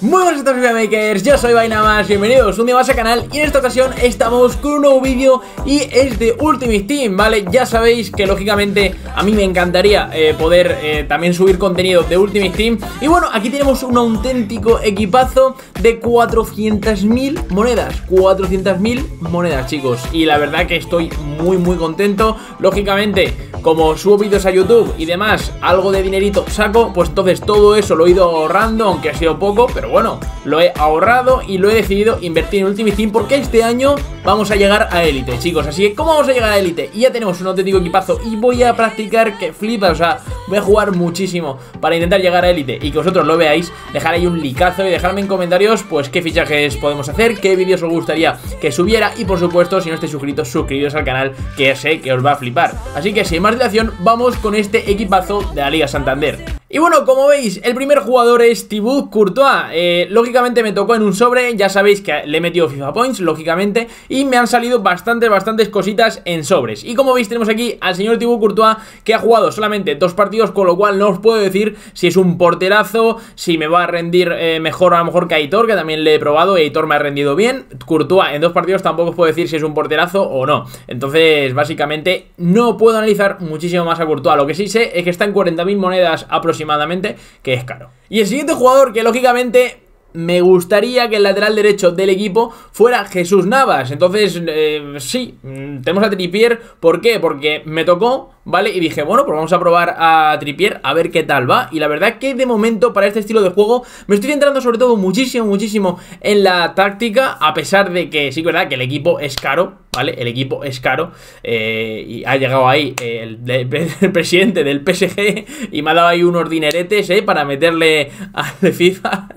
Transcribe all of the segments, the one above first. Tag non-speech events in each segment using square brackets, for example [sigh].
Muy buenas a todos Makers, yo soy Vainamas bienvenidos un día más al canal y en esta ocasión estamos con un nuevo vídeo y es de Ultimate Team, ¿vale? Ya sabéis que lógicamente a mí me encantaría eh, poder eh, también subir contenido de Ultimate Team y bueno, aquí tenemos un auténtico equipazo de 400.000 monedas, 400.000 monedas chicos y la verdad que estoy muy muy contento, lógicamente como subo vídeos a YouTube y demás, algo de dinerito saco, pues entonces todo eso lo he ido ahorrando, aunque ha sido poco, pero bueno, lo he ahorrado y lo he decidido invertir en Ultimate Team porque este año vamos a llegar a élite, chicos. Así que, ¿cómo vamos a llegar a élite? Y ya tenemos un auténtico equipazo y voy a practicar que flipa, o sea, voy a jugar muchísimo para intentar llegar a élite y que vosotros lo veáis, dejar ahí un licazo y dejarme en comentarios, pues, qué fichajes podemos hacer, qué vídeos os gustaría que subiera y, por supuesto, si no estáis suscritos, suscribiros al canal que sé que os va a flipar. Así que, sin más dilación, vamos con este equipazo de la Liga Santander. Y bueno, como veis, el primer jugador es Thibaut Courtois. Eh, lógicamente, me tocó en un sobre, ya sabéis que le he metido FIFA Points, lógicamente, y me han salido bastantes, bastantes cositas en sobres. Y como veis tenemos aquí al señor Thibaut Courtois, que ha jugado solamente dos partidos, con lo cual no os puedo decir si es un porterazo, si me va a rendir eh, mejor a lo mejor que Aitor, que también le he probado, Y Aitor me ha rendido bien. Courtois en dos partidos tampoco os puedo decir si es un porterazo o no. Entonces, básicamente, no puedo analizar muchísimo más a Courtois. Lo que sí sé es que está en 40.000 monedas aproximadamente, que es caro. Y el siguiente jugador que lógicamente me gustaría que el lateral derecho del equipo fuera Jesús Navas. Entonces, eh, sí, mm, tenemos a Tripier. ¿Por qué? Porque me tocó, ¿vale? Y dije, bueno, pues vamos a probar a Tripier a ver qué tal va. Y la verdad que de momento para este estilo de juego me estoy entrando sobre todo muchísimo, muchísimo en la táctica. A pesar de que sí verdad que el equipo es caro, ¿vale? El equipo es caro. Eh, y ha llegado ahí el, [laughs] presidente del PSG y me ha dado ahí unos dineretes, ¿eh? Para meterle al FIFA.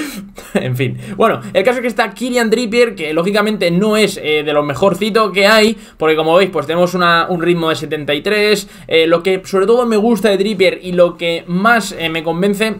[laughs] en fin. Bueno, el caso es que está Kylian Drippier que lógicamente no es eh, de lo mejorcito que hay, porque como veis, pues tenemos un ritmo de 73. Eh, lo que sobre todo me gusta de Drippier y lo que más eh, me convence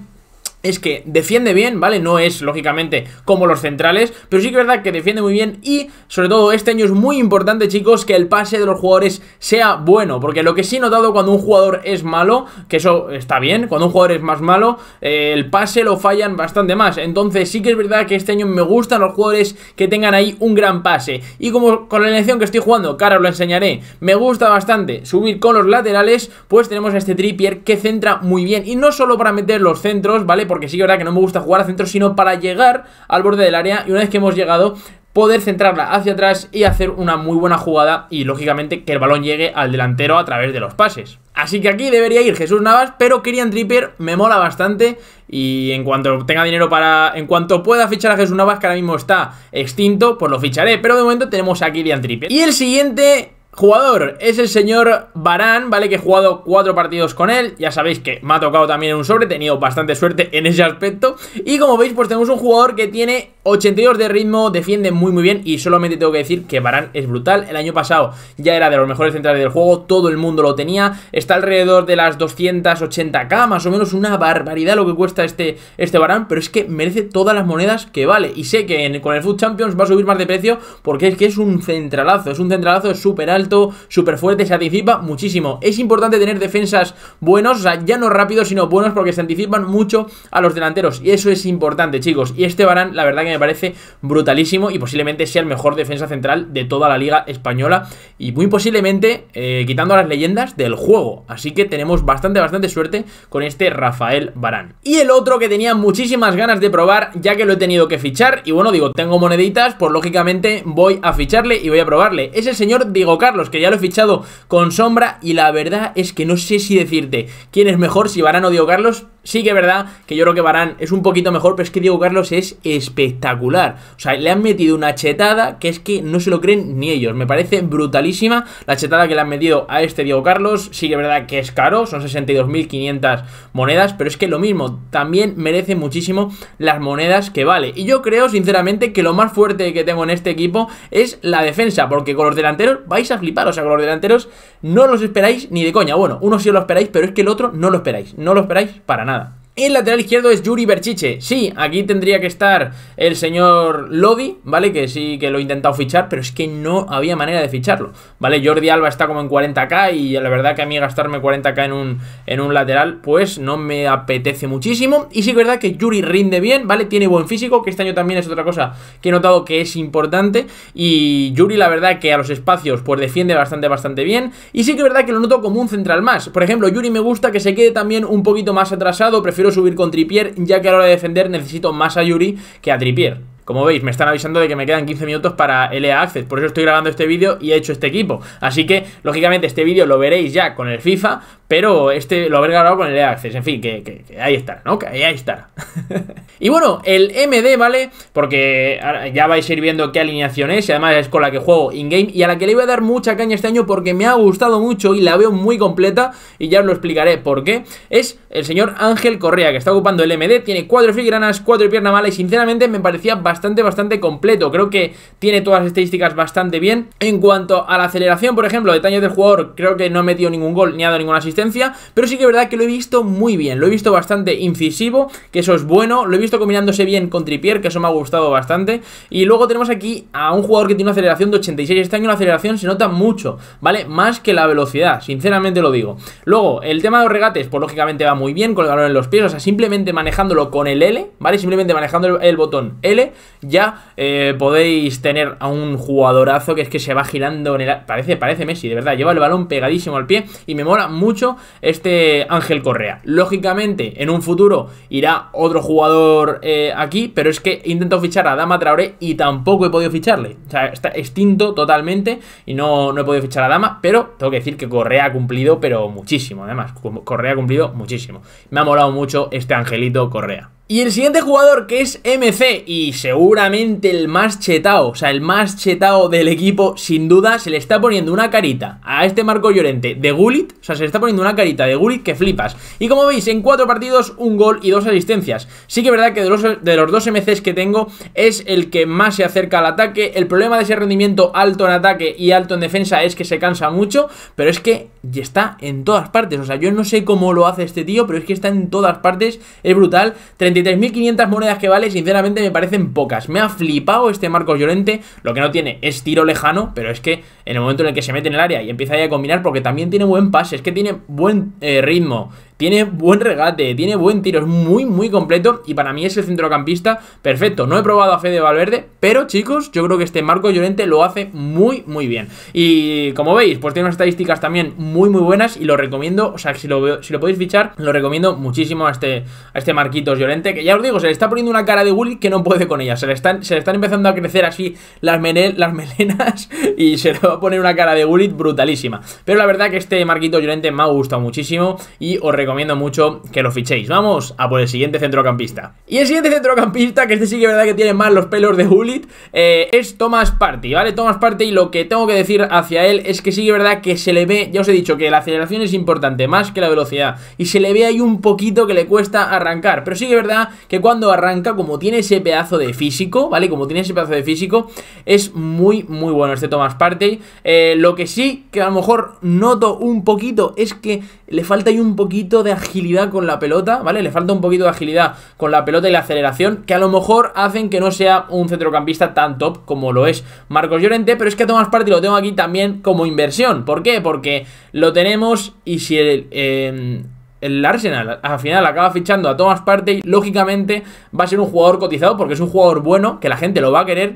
es que defiende bien, ¿vale? No es, lógicamente, como los centrales, pero sí que es verdad que defiende muy bien y, sobre todo, este año es muy importante, chicos, que el pase de los jugadores sea bueno, porque lo que sí he notado cuando un jugador es malo, que eso está bien, cuando un jugador es más malo, eh, el pase lo fallan bastante más, entonces sí que es verdad que este año me gustan los jugadores que tengan ahí un gran pase, y como con la elección que estoy jugando, cara os lo enseñaré, me gusta bastante subir con los laterales, pues tenemos a este Trippier que centra muy bien, y no solo para meter los centros, ¿vale? porque sí que es verdad que no me gusta jugar a centro, sino para llegar al borde del área y una vez que hemos llegado poder centrarla hacia atrás y hacer una muy buena jugada y lógicamente que el balón llegue al delantero a través de los pases. Así que aquí debería ir Jesús Navas, pero Kirian Trippier me mola bastante y en cuanto tenga dinero para... En cuanto pueda fichar a Jesús Navas, que ahora mismo está extinto, pues lo ficharé, pero de momento tenemos a Kirian Trippier. Y el siguiente jugador es el señor Barán, ¿vale? Que he jugado cuatro partidos con él. Ya sabéis que me ha tocado también un sobre, he tenido bastante suerte en ese aspecto. Y como veis, pues tenemos un jugador que tiene 82 de ritmo, defiende muy muy bien y solamente tengo que decir que Barán es brutal. El año pasado ya era de los mejores centrales del juego, todo el mundo lo tenía. Está alrededor de las 280k, más o menos una barbaridad lo que cuesta este, este Barán, pero es que merece todas las monedas que vale. Y sé que con el Food Champions va a subir más de precio porque es que es un centralazo, es un centralazo súper alto, súper fuerte, se anticipa muchísimo. Es importante tener defensas buenos, o sea, ya no rápidos, sino buenos porque se anticipan mucho a los delanteros y eso es importante, chicos. Y este Barán, la verdad que me parece brutalísimo y posiblemente sea el mejor defensa central de toda la liga española y muy posiblemente eh, quitando las leyendas del juego. Así que tenemos bastante, bastante suerte con este Rafael Barán. Y el otro que tenía muchísimas ganas de probar ya que lo he tenido que fichar y bueno, digo, tengo moneditas, pues lógicamente voy a ficharle y voy a probarle. Es el señor Diego Carlos, que ya lo he fichado con sombra y la verdad es que no sé si decirte quién es mejor, si Barán o Diego Carlos, Sí que es verdad que yo creo que Barán es un poquito mejor, pero es que Diego Carlos es espectacular. O sea, le han metido una chetada que es que no se lo creen ni ellos. Me parece brutalísima la chetada que le han metido a este Diego Carlos. Sí que es verdad que es caro, son 62.500 monedas, pero es que lo mismo, también merece muchísimo las monedas que vale. Y yo creo, sinceramente, que lo más fuerte que tengo en este equipo es la defensa, porque con los delanteros vais a flipar. O sea, con los delanteros no los esperáis ni de coña. Bueno, uno sí lo esperáis, pero es que el otro no lo esperáis. No lo esperáis para nada. nada. el lateral izquierdo es Yuri Berchiche. Sí, aquí tendría que estar el señor Lodi, ¿vale? Que sí que lo he intentado fichar, pero es que no había manera de ficharlo, ¿vale? Jordi Alba está como en 40k y la verdad que a mí gastarme 40k en un, en un lateral, pues no me apetece muchísimo. Y sí que es verdad que Yuri rinde bien, ¿vale? Tiene buen físico, que este año también es otra cosa que he notado que es importante. Y Yuri, la verdad que a los espacios, pues defiende bastante, bastante bien. Y sí que es verdad que lo noto como un central más. Por ejemplo, Yuri me gusta que se quede también un poquito más atrasado, prefiero Quiero subir con Tripier, ya que a la hora de defender necesito más a Yuri que a Tripier. Como veis, me están avisando de que me quedan 15 minutos para EA Access, por eso estoy grabando este vídeo y he hecho este equipo. Así que, lógicamente, este vídeo lo veréis ya con el FIFA, pero este lo habré grabado con el EA Access. En fin, que, ahí está, ¿no? Que ahí está [laughs] y bueno, el MD, ¿vale? Porque ya vais a ir viendo qué alineación es y además es con la que juego in-game y a la que le voy a dar mucha caña este año porque me ha gustado mucho y la veo muy completa y ya os lo explicaré por qué. Es el señor Ángel Correa, que está ocupando el MD, tiene cuatro filigranas, cuatro piernas malas y sinceramente me parecía bastante bastante, bastante completo. Creo que tiene todas las estadísticas bastante bien. En cuanto a la aceleración, por ejemplo, detalles del jugador, creo que no ha metido ningún gol ni ha dado ninguna asistencia, pero sí que es verdad que lo he visto muy bien, lo he visto bastante incisivo, que eso es bueno, lo he visto combinándose bien con Tripier, que eso me ha gustado bastante. Y luego tenemos aquí a un jugador que tiene una aceleración de 86, este año la aceleración se nota mucho, ¿vale? Más que la velocidad, sinceramente lo digo. Luego, el tema de los regates, pues lógicamente va muy bien con el valor en los pies, o sea, simplemente manejándolo con el L, ¿vale? Simplemente manejando el botón L, ya eh, podéis tener a un jugadorazo que es que se va girando en Parece, parece Messi, de verdad, lleva el balón pegadísimo al pie y me mola mucho este Ángel Correa. Lógicamente, en un futuro irá otro jugador eh, aquí, pero es que intento fichar a Dama Traoré y tampoco he podido ficharle. O sea, está extinto totalmente y no, no he podido fichar a Dama, pero tengo que decir que Correa ha cumplido, pero muchísimo, además. Correa ha cumplido muchísimo. Me ha molado mucho este Angelito Correa. Y el siguiente jugador que es MC y seguramente el más chetao, o sea, el más chetao del equipo, sin duda, se le está poniendo una carita a este Marco Llorente de Gullit, o sea, se le está poniendo una carita de Gullit que flipas. Y como veis, en cuatro partidos, un gol y dos asistencias. Sí que es verdad que de los, de los dos MCs que tengo es el que más se acerca al ataque. El problema de ese rendimiento alto en ataque y alto en defensa es que se cansa mucho, pero es que está en todas partes. O sea, yo no sé cómo lo hace este tío, pero es que está en todas partes, es brutal. 33 3.500 monedas que vale, sinceramente me parecen pocas. Me ha flipado este Marcos Llorente, lo que no tiene es tiro lejano, pero es que en el momento en el que se mete en el área y empieza ahí a combinar, porque también tiene buen pase, es que tiene buen eh, ritmo, tiene buen regate, tiene buen tiro, es muy, muy completo y para mí es el centrocampista perfecto. No he probado a Fede Valverde, pero chicos, yo creo que este Marco Llorente lo hace muy, muy bien. Y como veis, pues tiene unas estadísticas también muy, muy buenas y lo recomiendo, o sea, si lo, si lo podéis fichar, lo recomiendo muchísimo a este, este Marquitos Llorente, que ya os digo, se le está poniendo una cara de Willy que no puede con ella. Se le están, se le están empezando a crecer así las, las melenas [laughs] y se le va a poner una cara de Willy brutalísima. Pero la verdad que este Marquitos Llorente me ha gustado muchísimo y os recomiendo recomiendo mucho que lo fichéis. Vamos a por el siguiente centrocampista. Y el siguiente centrocampista, que este sí que es verdad que tiene más los pelos de Hulit, eh, es Thomas Party, ¿vale? Thomas Party, lo que tengo que decir hacia él es que sí que es verdad que se le ve, ya os he dicho que la aceleración es importante, más que la velocidad, y se le ve ahí un poquito que le cuesta arrancar, pero sí que es verdad que cuando arranca, como tiene ese pedazo de físico, ¿vale? Como tiene ese pedazo de físico, es muy, muy bueno este Thomas Partey. Eh, lo que sí que a lo mejor noto un poquito es que le falta ahí un poquito de agilidad con la pelota, ¿vale? Le falta un poquito de agilidad con la pelota y la aceleración, que a lo mejor hacen que no sea un centrocampista tan top como lo es Marcos Llorente, pero es que a Tomás Party lo tengo aquí también como inversión. ¿Por qué? Porque lo tenemos y si el... Em, el Arsenal al final acaba fichando a Thomas Partey, lógicamente va a ser un jugador cotizado porque es un jugador bueno, que la gente lo va a querer,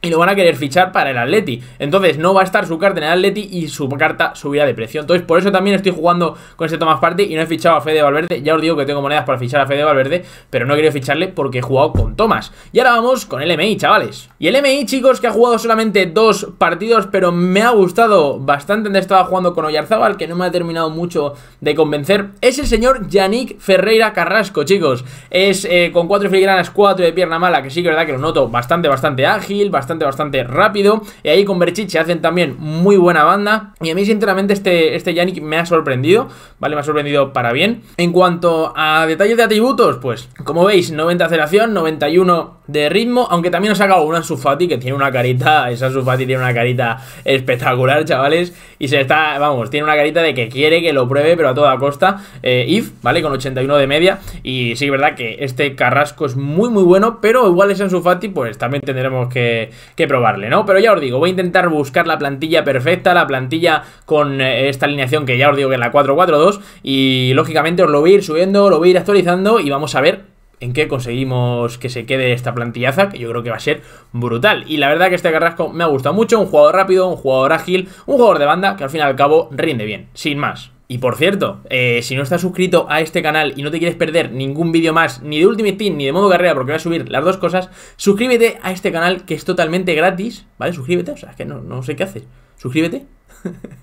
y lo van a querer fichar para el Atleti. Entonces no va a estar su carta en el Atleti y su carta subida de precio. Entonces por eso también estoy jugando con ese Tomás Party y no he fichado a Fede Valverde. Ya os digo que tengo monedas para fichar a Fede Valverde, pero no he querido ficharle porque he jugado con Tomás. Y ahora vamos con el MI, chavales. Y el MI, chicos, que ha jugado solamente dos partidos, pero me ha gustado bastante. Estaba jugando con Oyarzabal que no me ha terminado mucho de convencer. Es el señor Yannick Ferreira Carrasco, chicos. Es eh, con cuatro filigranas, cuatro de pierna mala, que sí que verdad que lo noto bastante, bastante ágil, bastante bastante, rápido. Y ahí con se hacen también muy buena banda. Y a mí, sinceramente, este, este Yannick me ha sorprendido, ¿vale? Me ha sorprendido para bien. En cuanto a detalles de atributos, pues como veis, 90 aceleración, 91 de ritmo, aunque también ha sacado una Sufati que tiene una carita, esa Sufati tiene una carita espectacular, chavales, y se está, vamos, tiene una carita de que quiere que lo pruebe, pero a toda costa, eh, IF, ¿vale? Con 81 de media, y sí, verdad que este Carrasco es muy, muy bueno, pero igual esa Sufati, pues también tendremos que, que probarle, ¿no? Pero ya os digo, voy a intentar buscar la plantilla perfecta, la plantilla con eh, esta alineación que ya os digo que es la 4-4-2 y lógicamente os lo voy a ir subiendo, lo voy a ir actualizando y vamos a ver en qué conseguimos que se quede esta plantillaza, que yo creo que va a ser brutal. Y la verdad que este Carrasco me ha gustado mucho, un jugador rápido, un jugador ágil, un jugador de banda que al fin y al cabo rinde bien, sin más. Y por cierto, eh, si no estás suscrito a este canal y no te quieres perder ningún vídeo más, ni de Ultimate Team, ni de modo carrera, porque voy a subir las dos cosas, suscríbete a este canal que es totalmente gratis, ¿vale? Suscríbete, o sea, es que no, sé qué haces. Suscríbete. [laughs]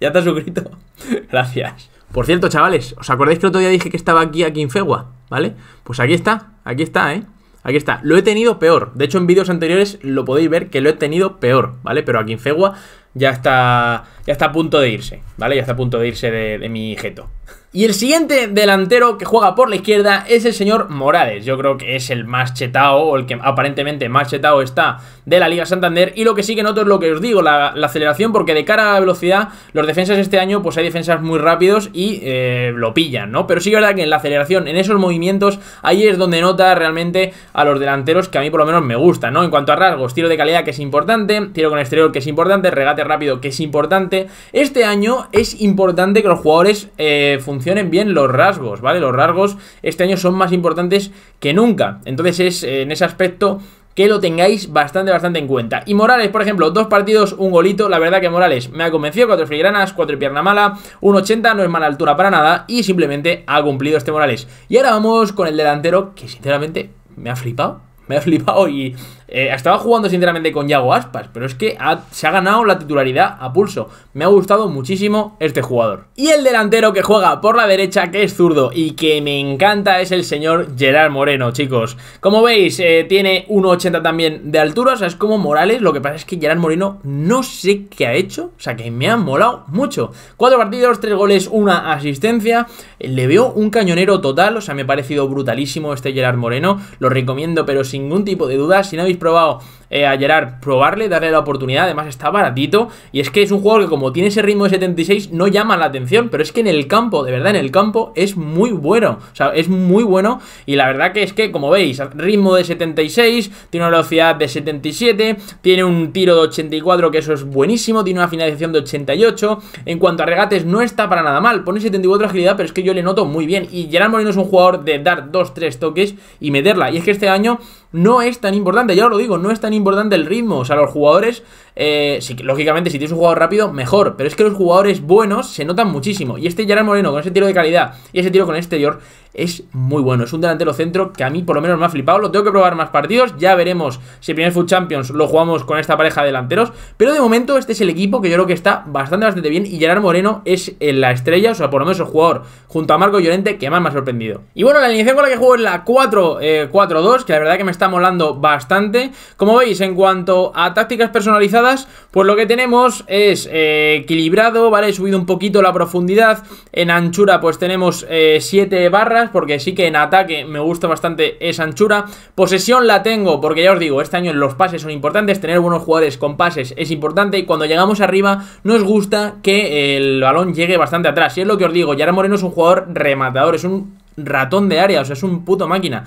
ya estás suscrito. [laughs] Gracias. Por cierto, chavales, ¿os acordáis que el otro día dije que estaba aquí en fegua? ¿Vale? Pues aquí está, aquí está, ¿eh? Aquí está, lo he tenido peor. De hecho, en vídeos anteriores lo podéis ver que lo he tenido peor, ¿vale? Pero aquí en Fegua ya está, ya está a punto de irse, ¿vale? Ya está a punto de irse de, de mi jeto. Y el siguiente delantero que juega por la izquierda es el señor Morales. Yo creo que es el más chetao, o el que aparentemente más chetao está de la Liga Santander. Y lo que sí que noto es lo que os digo, la, aceleración, porque de cara a la velocidad, los defensas este año, pues hay defensas muy rápidos y eh, lo pillan, ¿no? Pero sí que es verdad que en la aceleración, en esos movimientos, ahí es donde nota realmente a los delanteros que a mí por lo menos me gustan, ¿no? En cuanto a rasgos, tiro de calidad que es importante, tiro con exterior que es importante, regate rápido que es importante. Este año es importante que los jugadores eh, funcionen bien los rasgos, ¿vale? Los rasgos este año son más importantes que nunca. Entonces es eh, en ese aspecto que lo tengáis bastante, bastante en cuenta. Y Morales, por ejemplo, dos partidos, un golito. La verdad que Morales me ha convencido. Cuatro filigranas, cuatro pierna mala, un 80, no es mala altura para nada. Y simplemente ha cumplido este Morales. Y ahora vamos con el delantero que sinceramente me ha flipado. Me ha flipado y eh, estaba jugando sinceramente con Yago Aspas, pero es que se ha ganado la titularidad a pulso. Me ha gustado muchísimo este jugador. Y el delantero que juega por la derecha, que es zurdo y que me encanta, es el señor Gerard Moreno, chicos. Como veis, eh, tiene 1,80 también de altura, o sea, es como Morales. Lo que pasa es que Gerard Moreno no sé qué ha hecho, o sea, que me ha molado mucho. Cuatro partidos, tres goles, una asistencia. Le veo un cañonero total, o sea, me ha parecido brutalísimo este Gerard Moreno. Lo recomiendo, pero sin ningún tipo de duda. Si no habéis probado eh, a Gerard, probarle, darle la oportunidad. Además, está baratito. Y es que es un juego que, como tiene ese ritmo de 76, no llama la atención. Pero es que en el campo, de verdad, en el campo es muy bueno. O sea, es muy bueno. Y la verdad que es que, como veis, ritmo de 76, tiene una velocidad de 77, tiene un tiro de 84, que eso es buenísimo. Tiene una finalización de 88. En cuanto a regates, no está para nada mal. Pone 74 agilidad, pero es que yo le noto muy bien. Y Gerard Moreno es un jugador de dar 2-3 toques y meterla. Y es que este año no es tan importante, ya os lo digo, no es tan importante el ritmo. O sea, los jugadores, eh, lógicamente, si tienes un jugador rápido, mejor. Pero es que los jugadores buenos se notan muchísimo. Y este Gerard Moreno, con ese tiro de calidad y ese tiro con el exterior, es muy bueno. Es un delantero centro que a mí por lo menos me ha flipado. Lo tengo que probar más partidos. Ya veremos si el primer Food Champions lo jugamos con esta pareja de delanteros. Pero de momento este es el equipo que yo creo que está bastante, bastante bien. Y Gerard Moreno es eh, la estrella, o sea, por lo menos el jugador junto a Marco Llorente que más me ha sorprendido. Y bueno, la alineación con la que juego es la 4-4-2, eh, que la verdad que me está molando bastante. Como veis, en cuanto a tácticas personalizadas, pues lo que tenemos es eh, equilibrado, ¿vale? He subido un poquito la profundidad. En anchura pues tenemos 7 barras porque sí que en ataque me gusta bastante esa anchura. Posesión la tengo, porque ya os digo, este año los pases son importantes, tener buenos jugadores con pases es importante y cuando llegamos arriba nos gusta que el balón llegue bastante atrás. Y es lo que os digo, Yara Moreno es un jugador rematador, es un ratón de área, o sea, es un puto máquina.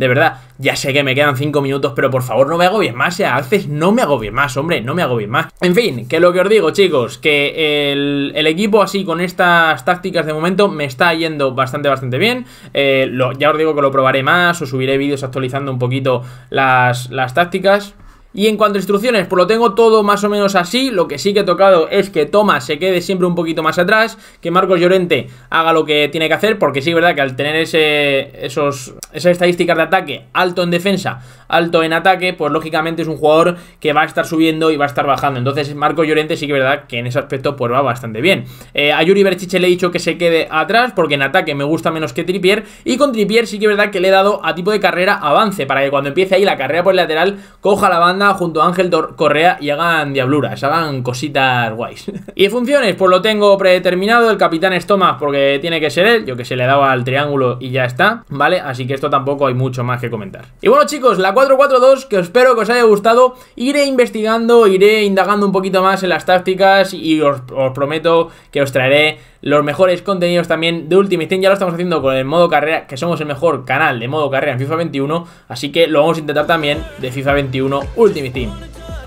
De verdad, ya sé que me quedan 5 minutos, pero por favor no me agobies más. Ya eh, haces, no me agobies más, hombre, no me agobies más. En fin, que lo que os digo, chicos, que el, equipo así con estas tácticas de momento me está yendo bastante, bastante bien. Eh, lo, ya os digo que lo probaré más, o subiré vídeos actualizando un poquito las, las tácticas. Y en cuanto a instrucciones, pues lo tengo todo más o menos así. Lo que sí que he tocado es que Thomas se quede siempre un poquito más atrás, que Marcos Llorente haga lo que tiene que hacer, porque sí, verdad que al tener ese, esos, esas estadísticas de ataque, alto en defensa, alto en ataque, pues lógicamente es un jugador que va a estar subiendo y va a estar bajando. Entonces Marcos Llorente sí que verdad que en ese aspecto pues va bastante bien. Eh, a Yuri Berchiche le he dicho que se quede atrás, porque en ataque me gusta menos que Tripier, y con Tripier sí que verdad que le he dado a tipo de carrera avance, para que cuando empiece ahí la carrera por el lateral, coja la banda junto a Ángel Correa y hagan diabluras, hagan cositas guays. [laughs] y funciones, pues lo tengo predeterminado, el capitán es Thomas porque tiene que ser él, yo que se le daba al triángulo y ya está, ¿vale? Así que esto tampoco hay mucho más que comentar. Y bueno chicos, la 442 que espero que os haya gustado, iré investigando, iré indagando un poquito más en las tácticas y os, prometo que os traeré los mejores contenidos también de Ultimate Team. Ya lo estamos haciendo con el modo carrera, que somos el mejor canal de modo carrera en FIFA 21. Así que lo vamos a intentar también de FIFA 21 Ultimate. Ultimate Team.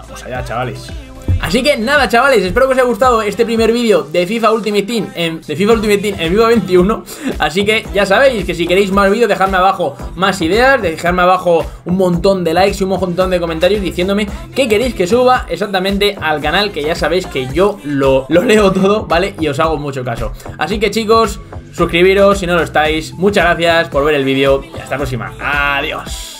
Vamos allá, chavales. Así que nada, chavales, espero que os haya gustado este primer vídeo de FIFA Ultimate Team en, de FIFA Ultimate Team en FIFA 21. Así que ya sabéis que si queréis más vídeos, dejadme abajo más ideas, dejadme abajo un montón de likes y un montón de comentarios diciéndome qué queréis que suba exactamente al canal, que ya sabéis que yo lo leo todo, ¿vale? Y os hago mucho caso. Así que chicos, suscribiros si no lo estáis. Muchas gracias por ver el vídeo y hasta la próxima. Adiós.